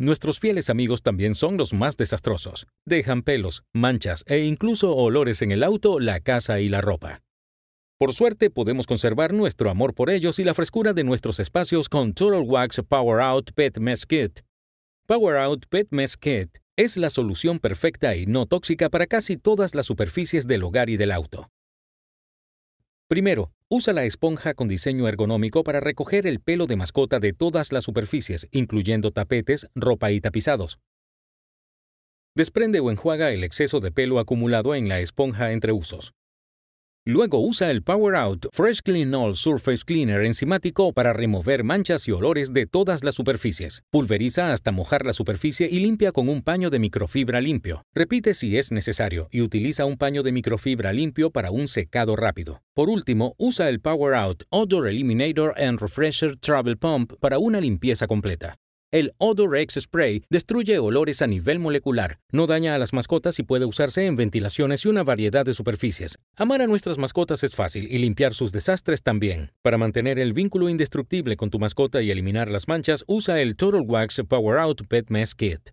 Nuestros fieles amigos también son los más desastrosos. Dejan pelos, manchas e incluso olores en el auto, la casa y la ropa. Por suerte podemos conservar nuestro amor por ellos y la frescura de nuestros espacios con Total Wax Power Out Pet Mess Kit. Power Out Pet Mess Kit es la solución perfecta y no tóxica para casi todas las superficies del hogar y del auto. Primero, usa la esponja con diseño ergonómico para recoger el pelo de mascota de todas las superficies, incluyendo tapetes, ropa y tapizados. Desprende o enjuaga el exceso de pelo acumulado en la esponja entre usos. Luego usa el Power Out Fresh Clean All Surface Cleaner enzimático para remover manchas y olores de todas las superficies. Pulveriza hasta mojar la superficie y limpia con un paño de microfibra limpio. Repite si es necesario y utiliza un paño de microfibra limpio para un secado rápido. Por último, usa el Power Out Odor Eliminator and Refresher Travel Pump para una limpieza completa. El Odorex Spray destruye olores a nivel molecular, no daña a las mascotas y puede usarse en ventilaciones y una variedad de superficies. Amar a nuestras mascotas es fácil y limpiar sus desastres también. Para mantener el vínculo indestructible con tu mascota y eliminar las manchas, usa el Total Wax Power Out Pet Mess Kit.